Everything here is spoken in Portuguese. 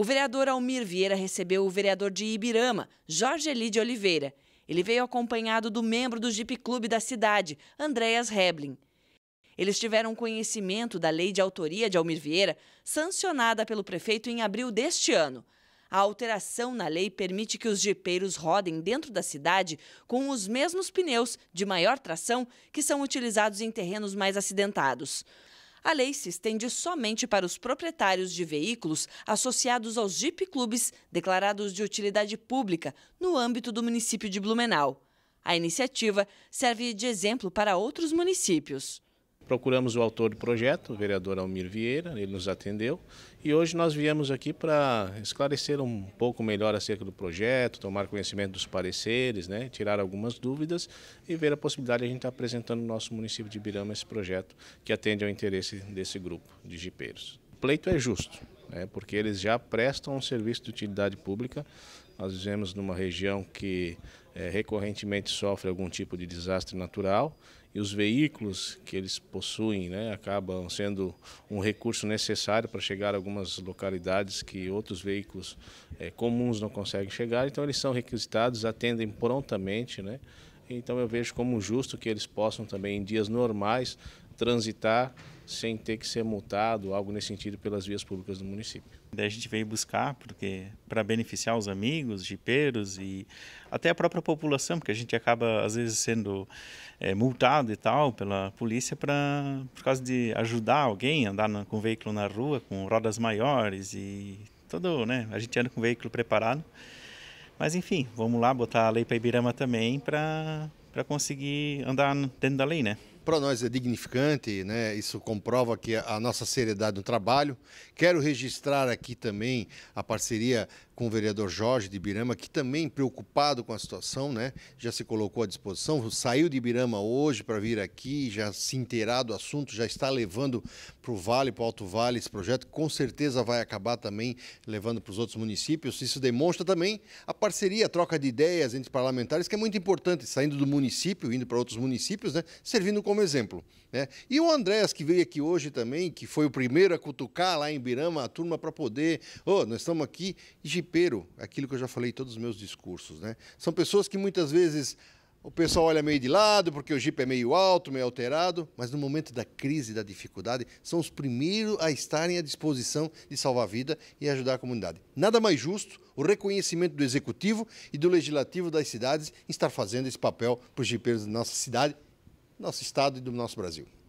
O vereador Almir Vieira recebeu o vereador de Ibirama, Jorge Elide Oliveira. Ele veio acompanhado do membro do Jeep Clube da cidade, Andréas Reblin. Eles tiveram conhecimento da lei de autoria de Almir Vieira, sancionada pelo prefeito em abril deste ano. A alteração na lei permite que os jipeiros rodem dentro da cidade com os mesmos pneus de maior tração que são utilizados em terrenos mais acidentados. A lei se estende somente para os proprietários de veículos associados aos Jeep Clubes declarados de utilidade pública no âmbito do município de Blumenau. A iniciativa serve de exemplo para outros municípios. Procuramos o autor do projeto, o vereador Almir Vieira, ele nos atendeu e hoje nós viemos aqui para esclarecer um pouco melhor acerca do projeto, tomar conhecimento dos pareceres, né, tirar algumas dúvidas e ver a possibilidade de a gente estar tá apresentando no nosso município de Birama esse projeto que atende ao interesse desse grupo de jipeiros. O pleito é justo, né, porque eles já prestam um serviço de utilidade pública. Nós vivemos numa região que é, recorrentemente sofre algum tipo de desastre natural e os veículos que eles possuem né, acabam sendo um recurso necessário para chegar a algumas localidades que outros veículos é, comuns não conseguem chegar, então eles são requisitados, atendem prontamente, né? Então eu vejo como justo que eles possam também, em dias normais, transitar sem ter que ser multado, algo nesse sentido, pelas vias públicas do município. Daí a gente veio buscar porque para beneficiar os amigos, jipeiros e até a própria população, porque a gente acaba às vezes sendo é, multado e tal pela polícia para por causa de ajudar alguém a andar na, com veículo na rua com rodas maiores e todo, né? A gente anda com veículo preparado. Mas enfim, vamos lá botar a lei para Ibirama também para para conseguir andar dentro da lei, né? para nós é dignificante, né? isso comprova que a nossa seriedade no trabalho. Quero registrar aqui também a parceria com o vereador Jorge de Birama, que também preocupado com a situação, né? já se colocou à disposição, saiu de Birama hoje para vir aqui, já se inteirar do assunto, já está levando para o Vale, para o Alto Vale esse projeto, com certeza vai acabar também levando para os outros municípios. Isso demonstra também a parceria, a troca de ideias entre parlamentares, que é muito importante, saindo do município, indo para outros municípios, né? servindo como como exemplo. Né? E o Andréas, que veio aqui hoje também, que foi o primeiro a cutucar lá em Birama a turma para poder. Ô, oh, nós estamos aqui, jipeiro, aquilo que eu já falei em todos os meus discursos. Né? São pessoas que muitas vezes o pessoal olha meio de lado, porque o jipe é meio alto, meio alterado, mas no momento da crise, da dificuldade, são os primeiros a estarem à disposição de salvar a vida e ajudar a comunidade. Nada mais justo o reconhecimento do executivo e do legislativo das cidades em estar fazendo esse papel para os jipeiros da nossa cidade nosso estado e do nosso Brasil.